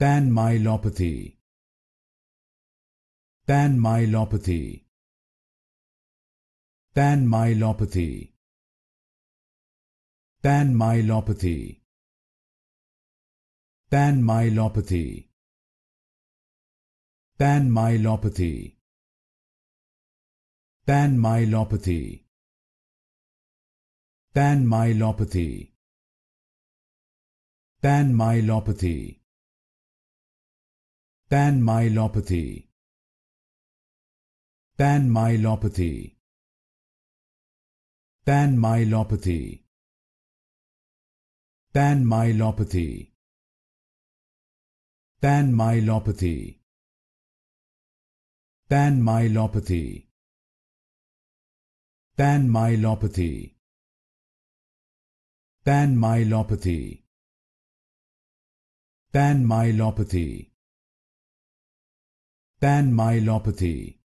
Panmyelopathy Panmyelopathy Panmyelopathy Panmyelopathy Panmyelopathy Panmyelopathy Panmyelopathy Panmyelopathy Panmyelopathy Panmyelopathy Panmyelopathy Panmyelopathy Panmyelopathy Panmyelopathy Panmyelopathy Panmyelopathy Panmyelopathy Panmyelopathy Panmyelopathy. myelopathy